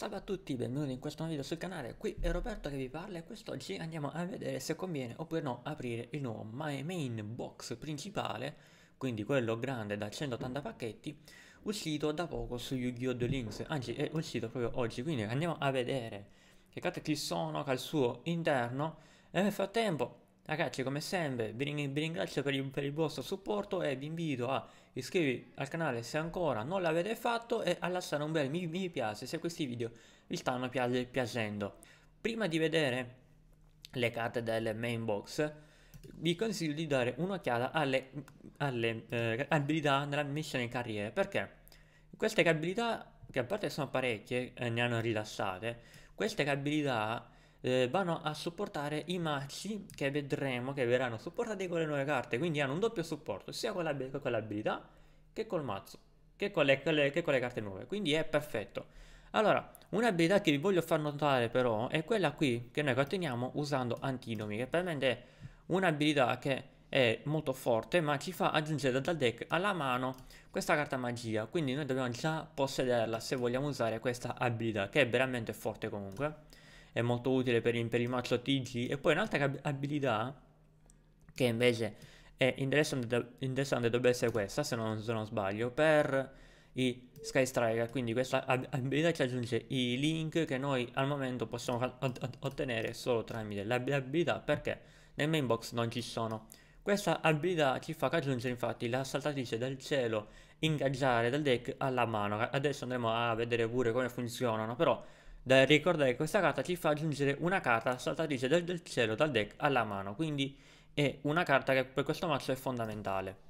Salve a tutti, benvenuti in questo nuovo video sul canale, qui è Roberto che vi parla e quest'oggi andiamo a vedere se conviene oppure no aprire il nuovo My Main Box principale, quindi quello grande da 180 pacchetti, uscito da poco su Yu-Gi-Oh! The Links, anzi è uscito proprio oggi, quindi andiamo a vedere che carte ci sono al suo interno e nel frattempo Ragazzi come sempre vi, vi ringrazio per il, per il, vostro supporto e vi invito a iscrivervi al canale se ancora non l'avete fatto e a lasciare un bel mi, mi piace se questi video vi stanno piacendo. Prima di vedere le carte del main box vi consiglio di dare un'occhiata alle, alle eh, abilità nella missione carriere perché queste abilità che a parte sono parecchie e eh, ne hanno rilassate queste abilità eh, vanno a supportare i mazzi che vedremo che verranno supportati con le nuove carte, quindi hanno un doppio supporto sia con, la, con l'abilità che col mazzo, che con, le, che con le carte nuove, quindi è perfetto. Allora, un'abilità che vi voglio far notare però è quella qui che noi otteniamo usando Antinomi, che praticamente è un'abilità che è molto forte ma ci fa aggiungere dal deck alla mano questa carta magia quindi noi dobbiamo già possederla se vogliamo usare questa abilità che è veramente forte comunque è molto utile per, per il mazzo TG e poi un'altra abilità che invece è interessante, interessante dovrebbe essere questa se non, se non sbaglio per i Sky Striker, quindi questa abilità ci aggiunge i link che noi al momento possiamo ottenere solo tramite l'abilità perché nel main box non ci sono. Questa abilità ci fa aggiungere infatti la saltatrice del cielo ingaggiare dal deck alla mano, adesso andremo a vedere pure come funzionano, però da ricordare che questa carta ci fa aggiungere una carta saltatrice del, del cielo dal deck alla mano, quindi è una carta che per questo mazzo è fondamentale.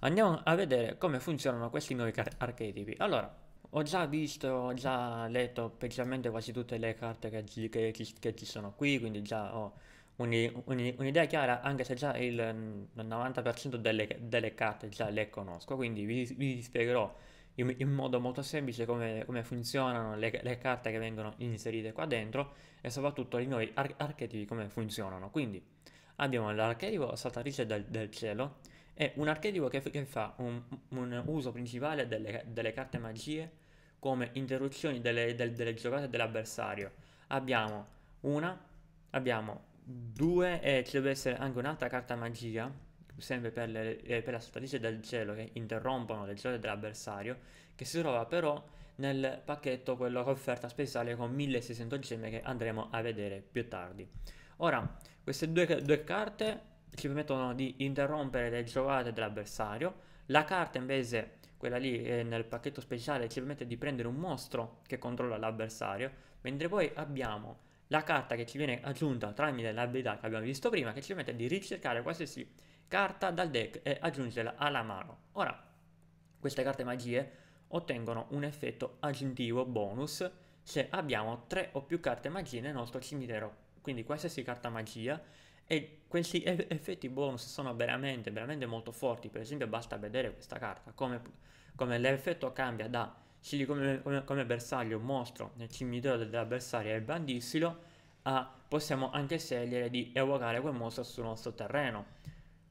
Andiamo a vedere come funzionano questi nuovi archetipi. Allora, ho già visto, ho già letto precisamente quasi tutte le carte che, che, che ci sono qui, quindi già ho un'idea chiara, anche se già il 90% mm, delle, delle, carte già le conosco, quindi vi, vi spiegherò in, in modo molto semplice come, come funzionano le, le, carte che vengono inserite qua dentro e soprattutto i nuovi ar archetipi come funzionano. Quindi abbiamo l'archetipo saltatrice del, del, cielo, è un archetipo che, che fa un, un, uso principale delle, delle, carte magie come interruzioni delle, del, delle giocate dell'avversario. Abbiamo una, abbiamo due e ci deve essere anche un'altra carta magia sempre per, le, eh, per la saltatrice del cielo che interrompono le gioie dell'avversario, che si trova però nel pacchetto quello con offerta speciale con 1600 gemme che andremo a vedere più tardi. Ora, queste due, due carte ci permettono di interrompere le giocate dell'avversario, la carta invece, quella lì eh, nel pacchetto speciale, ci permette di prendere un mostro che controlla l'avversario, mentre poi abbiamo la carta che ci viene aggiunta tramite l'abilità che abbiamo visto prima, che ci permette di ricercare qualsiasi carta dal deck e aggiungerla alla mano. Ora, queste carte magie ottengono un effetto aggiuntivo bonus se abbiamo tre o più carte magie nel nostro cimitero. Quindi qualsiasi carta magia e questi effetti bonus sono veramente, veramente molto forti. Per esempio basta vedere questa carta, come, come l'effetto cambia da scegli come, come, come, bersaglio un mostro nel cimitero dell'avversario e bandissilo, a possiamo anche scegliere di evocare quel mostro sul nostro terreno.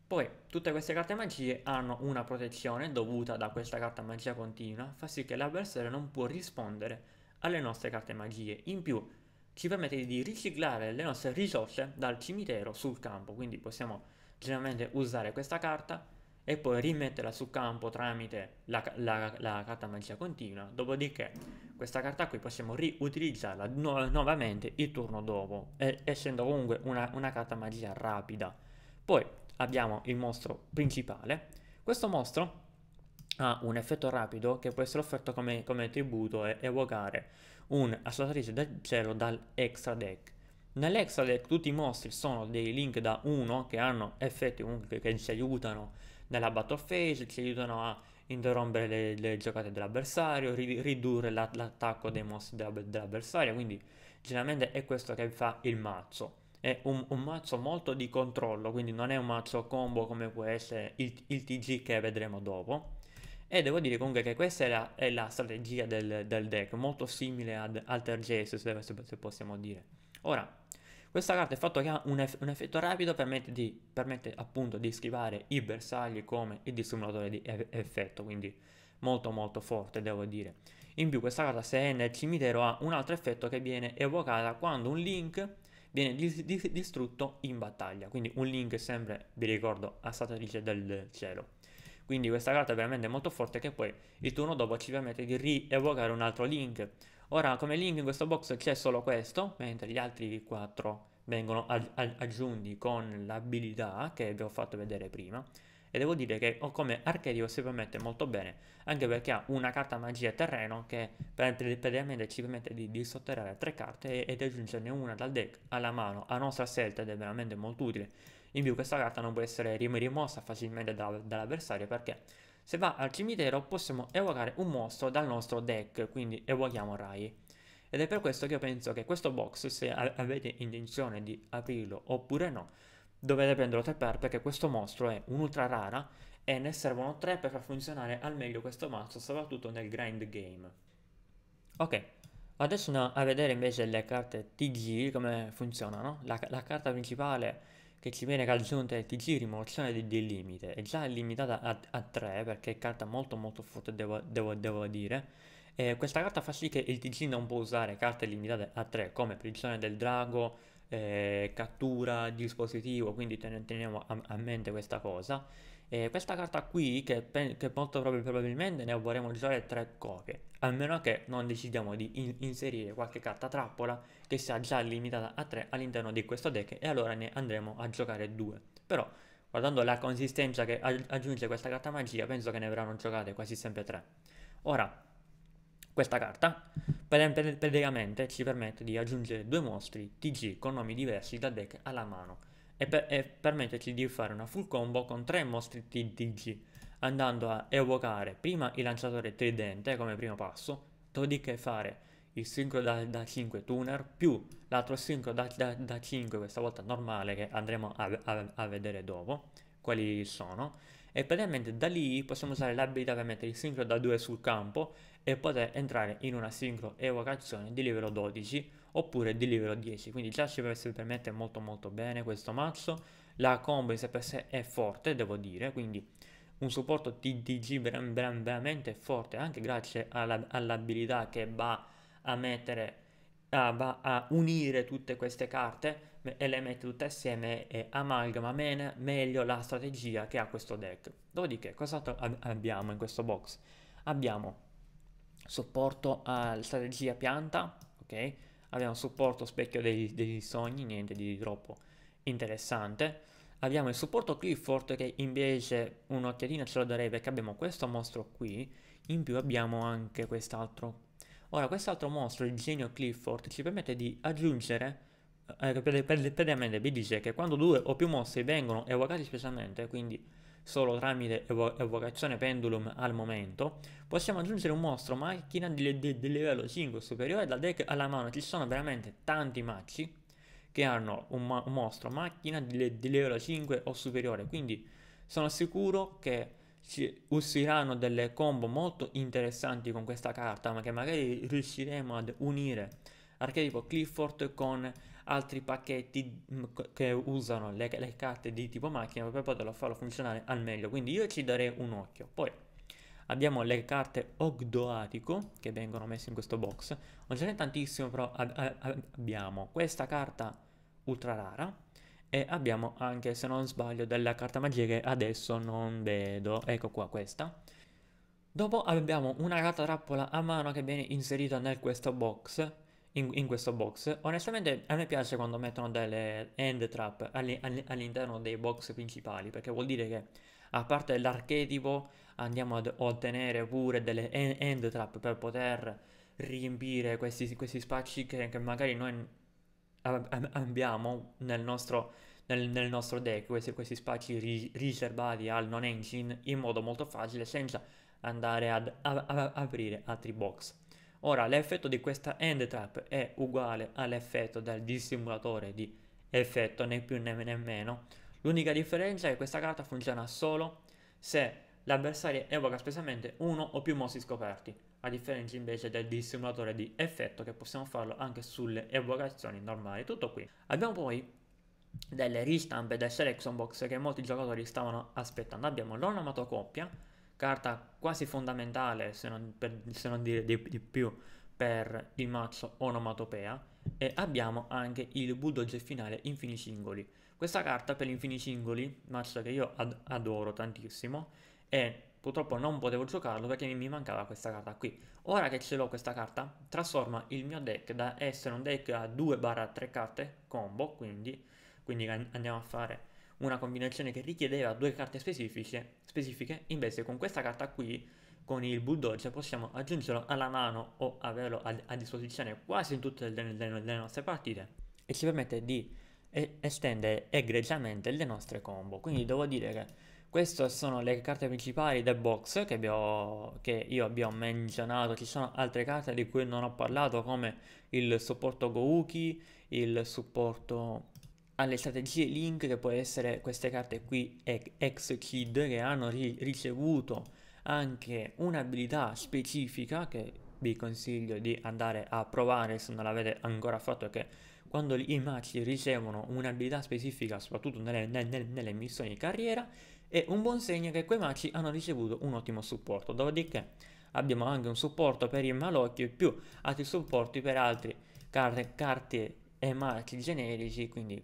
Poi tutte queste carte magie hanno una protezione dovuta da questa carta magia continua, fa sì che l'avversario non può rispondere alle nostre carte magie. In più ci permette di riciclare le nostre risorse dal cimitero sul campo, quindi possiamo generalmente usare questa carta e poi rimetterla sul campo tramite la, la, la carta magia continua, dopodiché questa carta qui possiamo riutilizzarla nu nuovamente il turno dopo, essendo comunque una, una carta magia rapida. Poi abbiamo il mostro principale. Questo mostro ha un effetto rapido che può essere offerto come, come tributo e evocare un ascoltatrice del cielo dal extra deck. Nell'extra deck tutti i mostri sono dei link da 1 che hanno effetti comunque che ci aiutano nella battle phase, ci aiutano a interrompere le, le giocate dell'avversario, ri, ridurre l'attacco dei mostri dell'avversario, quindi generalmente è questo che fa il mazzo è un, un, mazzo molto di controllo, quindi non è un mazzo combo come può essere il, il TG che vedremo dopo. E devo dire comunque che questa è la, è la strategia del, del, deck, molto simile ad Alter Jace, se, se, possiamo dire. Ora, questa carta il fatto che ha un, eff, un effetto rapido, permette, di, permette, appunto di schivare i bersagli come il dissimulatore di effetto, quindi molto molto forte devo dire. In più questa carta se è nel cimitero ha un altro effetto che viene evocata quando un link viene dis- dis- distrutto in battaglia. Quindi un Link sempre, vi ricordo, a assatrice del cielo. Quindi questa carta è veramente molto forte che poi il turno dopo ci permette di rievocare un altro Link. Ora come Link in questo box c'è solo questo, mentre gli altri 4 vengono aggi- aggiunti con l'abilità che vi ho fatto vedere prima e devo dire che come archetipo si permette molto bene, anche perché ha una carta magia terreno che praticamente ci permette di, di sotterrare tre carte ed aggiungerne una dal deck alla mano a nostra scelta ed è veramente molto utile. In più questa carta non può essere rimossa facilmente da, dall'avversario perché se va al cimitero possiamo evocare un mostro dal nostro deck, quindi evochiamo Rai. Ed è per questo che io penso che questo box, se avete intenzione di aprirlo oppure no, dovete prenderlo 3 per perché questo mostro è un'ultra rara e ne servono 3 per far funzionare al meglio questo mazzo, soprattutto nel grind game. Ok, adesso andiamo a vedere invece le carte TG, come funzionano. La, la carta principale che ci viene raggiunta è TG Rimozione di, di Limite, è già limitata a, a 3 perché è carta molto molto forte devo, devo, devo dire. E questa carta fa sì che il TG non può usare carte limitate a 3 come Prigione del Drago, eh, cattura dispositivo, quindi ten- teniamo a-, a, mente questa cosa. Eh, questa carta qui, che, pe- che molto prob- probabilmente ne vorremmo usare tre copie, a meno che non decidiamo di in- inserire qualche carta trappola che sia già limitata a tre all'interno di questo deck e allora ne andremo a giocare due. Però guardando la consistenza che aggiunge questa carta magia, penso che ne verranno giocate quasi sempre tre. Ora, questa carta praticamente ci permette di aggiungere due mostri TG con nomi diversi dal deck alla mano e, per, e permetterci di fare una full combo con tre mostri TG andando a evocare prima il lanciatore tridente come primo passo, dopodiché fare il sincro da, da 5 tuner più l'altro sincro da, da, da, 5 questa volta normale che andremo a, a, a vedere dopo quali sono e praticamente da lì possiamo usare l'abilità per mettere il sincro da 2 sul campo e poter entrare in una sincro evocazione di livello 12 oppure di livello 10 quindi già ci permette molto molto bene questo mazzo la combo in sé per sé è forte devo dire quindi un supporto TDG veramente forte anche grazie all'abilità all che va a mettere va a unire tutte queste carte e le mette tutte assieme e amalgama bene, meglio la strategia che ha questo deck dopodiché cosa abbiamo in questo box abbiamo supporto alla strategia pianta, ok? Abbiamo supporto specchio dei, dei sogni, niente di troppo interessante. Abbiamo il supporto Clifford che invece un'occhiatina ce lo darei perché abbiamo questo mostro qui, in più abbiamo anche quest'altro. Ora quest'altro mostro, il genio Clifford, ci permette di aggiungere eh, praticamente vi dice che quando due o più mostri vengono evocati specialmente, quindi solo tramite evo- evocazione pendulum al momento, possiamo aggiungere un mostro macchina di, di, di livello 5 superiore dal deck alla mano. Ci sono veramente tanti matchi che hanno un, ma- un mostro macchina di, di, livello 5 o superiore, quindi sono sicuro che ci usciranno delle combo molto interessanti con questa carta, ma che magari riusciremo ad unire archetipo Clifford con altri pacchetti mm, che usano le, le carte di tipo macchina per poterlo farlo funzionare al meglio. Quindi io ci darei un occhio. Poi abbiamo le carte Ogdoatico che vengono messe in questo box. Non ce n'è tantissimo, però abbiamo questa carta ultra rara. E abbiamo anche, se non sbaglio, della carta magia che adesso non vedo. Ecco qua questa. Dopo abbiamo una carta trappola a mano che viene inserita nel questo box in, in, questo box. Onestamente a me piace quando mettono delle end trap all'interno dei box principali, perché vuol dire che a parte l'archetipo andiamo ad ottenere pure delle end trap per poter riempire questi, questi spazi che, che, magari noi abbiamo nel nostro, nel, nel nostro deck, questi, questi spazi ri, riservati al non engine in modo molto facile senza andare ad, ad, ad aprire altri box. Ora l'effetto di questa end trap è uguale all'effetto del dissimulatore di effetto né più né meno. L'unica differenza è che questa carta funziona solo se l'avversario evoca espressamente uno o più mossi scoperti, a differenza invece del dissimulatore di effetto che possiamo farlo anche sulle evocazioni normali. Tutto qui. Abbiamo poi delle ristampe del selection box che molti giocatori stavano aspettando. Abbiamo l'ornamato coppia carta quasi fondamentale, se non, per, se non dire di, di, più, per il mazzo onomatopea e abbiamo anche il bulldoge finale infini singoli. Questa carta per infini singoli, mazzo che io ad adoro tantissimo, e purtroppo non potevo giocarlo perché mi mancava questa carta qui. Ora che ce l'ho questa carta, trasforma il mio deck da essere un deck a 2-3 carte combo, quindi, quindi andiamo a fare una combinazione che richiedeva due carte specifiche, specifiche, invece con questa carta qui, con il bulldozer, possiamo aggiungerlo alla mano o averlo a, a disposizione quasi in tutte le, le, le, nostre partite e ci permette di estendere egregiamente le nostre combo. Quindi devo dire che queste sono le carte principali del box che, abbiamo, che io abbiamo menzionato. Ci sono altre carte di cui non ho parlato come il supporto Gouki, il supporto alle strategie link che può essere queste carte qui ex kid che hanno ri ricevuto anche un'abilità specifica che vi consiglio di andare a provare se non l'avete ancora fatto che quando i maci ricevono un'abilità specifica soprattutto nelle, nelle, nelle missioni carriera è un buon segno che quei maci hanno ricevuto un ottimo supporto dopodiché abbiamo anche un supporto per i malocchi più altri supporti per altre carte, carte e maci generici quindi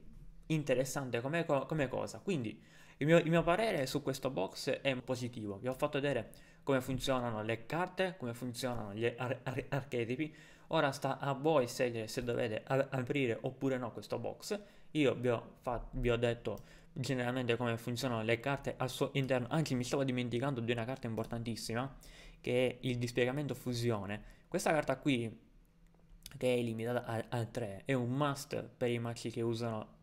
interessante come, come cosa. Quindi il mio, il mio, parere su questo box è positivo. Vi ho fatto vedere come funzionano le carte, come funzionano gli ar ar archetipi. Ora sta a voi scegliere se dovete aprire oppure no questo box. Io vi ho, vi ho detto generalmente come funzionano le carte al suo interno. Anzi, mi stavo dimenticando di una carta importantissima, che è il dispiegamento fusione. Questa carta qui, che è limitata a, a 3, è un must per i match che usano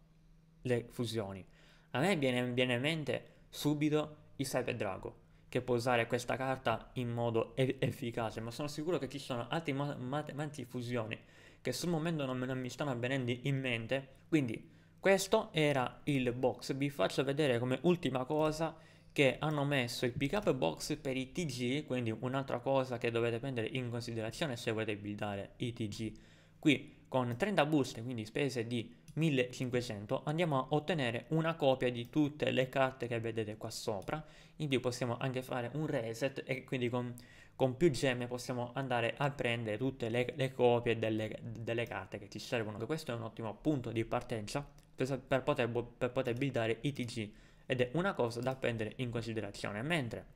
le fusioni. A me viene, viene in mente subito il Cyber Drago, che può usare questa carta in modo e- efficace, ma sono sicuro che ci sono altri ma- mat- fusioni che sul momento non, non mi stanno avvenendo in mente. Quindi questo era il box, vi faccio vedere come ultima cosa che hanno messo il pick up box per i TG, quindi un'altra cosa che dovete prendere in considerazione se volete buildare i TG. Qui con 30 buste, quindi spese di 1500 andiamo a ottenere una copia di tutte le carte che vedete qua sopra in più possiamo anche fare un reset e quindi con, con più gemme possiamo andare a prendere tutte le, le copie delle, delle, carte che ci servono questo è un ottimo punto di partenza per, per, poter, per poter buildare ITG ed è una cosa da prendere in considerazione mentre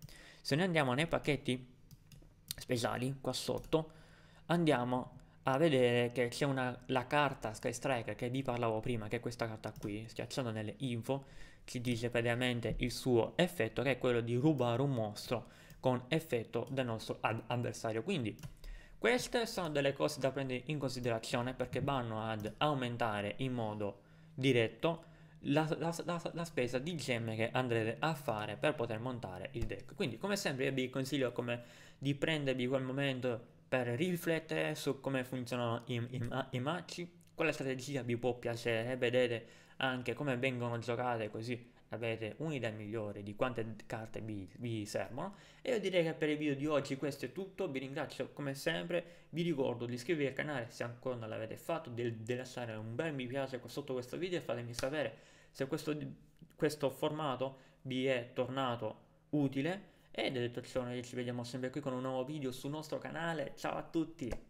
se noi andiamo nei pacchetti speciali qua sotto andiamo a vedere che c'è la carta Sky Striker che vi parlavo prima, che è questa carta qui, schiacciando nelle info, ci dice praticamente il suo effetto che è quello di rubare un mostro con effetto del nostro avversario. Quindi queste sono delle cose da prendere in considerazione perché vanno ad aumentare in modo diretto la, la, la, la, spesa di gemme che andrete a fare per poter montare il deck. Quindi come sempre io vi consiglio come di prendervi quel momento per riflettere su come funzionano i, i, i match, quale strategia vi può piacere vedete anche come vengono giocate così avete un'idea migliore di quante carte vi, vi, servono e io direi che per il video di oggi questo è tutto vi ringrazio come sempre vi ricordo di iscrivervi al canale se ancora non l'avete fatto di, di, lasciare un bel mi piace sotto questo video e fatemi sapere se questo, questo formato vi è tornato utile e è detto Cione, ci vediamo sempre qui con un nuovo video sul nostro canale, ciao a tutti!